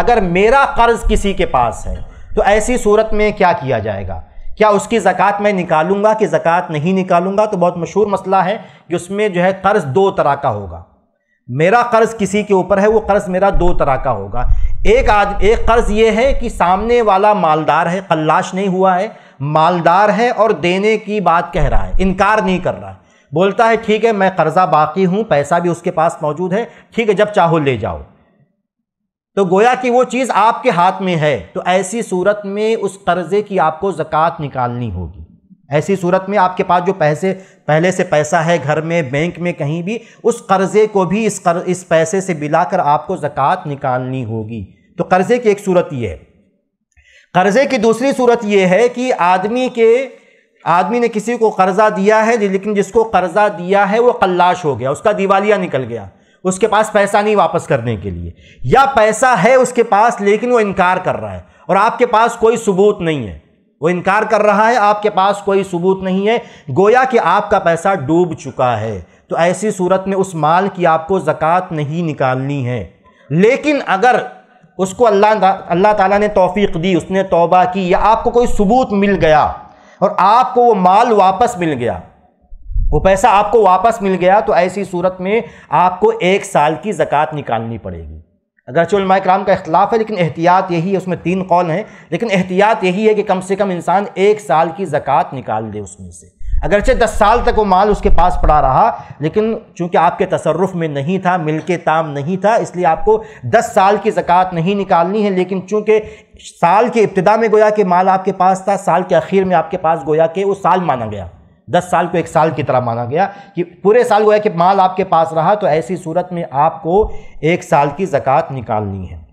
अगर मेरा कर्ज किसी के पास है तो ऐसी सूरत में क्या किया जाएगा क्या उसकी ज़क़़त मैं निकालूंगा कि ज़क़़त नहीं निकालूंगा तो बहुत मशहूर मसला है कि उसमें जो है कर्ज़ दो तरह का होगा मेरा कर्ज़ किसी के ऊपर है वो कर्ज़ मेरा दो तरह का होगा एक आज एक कर्ज़ ये है कि सामने वाला मालदार है कल्लाश नहीं हुआ है मालदार है और देने की बात कह रहा है इनकार नहीं कर रहा है बोलता है ठीक है मैं कर्ज़ा बाकी हूँ पैसा भी उसके पास मौजूद है ठीक है जब चाहो ले जाओ तो गोया कि वो चीज़ आपके हाथ में है तो ऐसी सूरत में उस कर्ज़े की आपको ज़क़़त निकालनी होगी ऐसी सूरत में आपके पास जो पैसे पहले से पैसा है घर में बैंक में कहीं भी उस कर्ज़े को भी इस कर, इस पैसे से मिलाकर आपको ज़क़़त निकालनी होगी तो कर्ज़े की एक सूरत ये है कर्ज़े की दूसरी सूरत यह है कि आदमी के आदमी ने किसी को कर्ज़ा दिया है लेकिन जिसको कर्ज़ा दिया है वो कल्लाश हो गया उसका दिवालिया निकल गया उसके पास पैसा नहीं वापस करने के लिए या पैसा है उसके पास लेकिन वो इनकार कर रहा है और आपके पास कोई सबूत नहीं है वो इनकार कर रहा है आपके पास कोई सबूत नहीं है गोया कि आपका पैसा डूब चुका है तो ऐसी सूरत में उस माल की आपको ज़क़़त नहीं निकालनी है लेकिन अगर उसको अल्लाह अल्लाह ताला ने तौफीक दी उसने तौबा की या आपको कोई सबूत मिल गया और आपको वो माल वापस मिल गया वो पैसा आपको वापस मिल गया तो ऐसी सूरत में आपको एक साल की ज़क़़त निकालनी पड़ेगी अगरचे कराम का इख्लाफ है लेकिन एहतियात यही है उसमें तीन कौल हैं लेकिन एहतियात यही है कि कम से कम इंसान एक साल की ज़क़़त निकाल दे उसमें से अगरचे दस साल तक वो माल उसके पास पड़ा रहा लेकिन चूंकि आपके तसरफ़ में नहीं था मिल के ताम नहीं था इसलिए आपको दस साल की ज़क़़त नहीं निकालनी है लेकिन चूंकि साल के इब्तदा में गोया कि माल आपके पास था साल के आखिर में आपके पास गोया कि वो साल माना गया दस साल को एक साल की तरह माना गया कि पूरे साल है कि माल आपके पास रहा तो ऐसी सूरत में आपको एक साल की ज़क़़त निकालनी है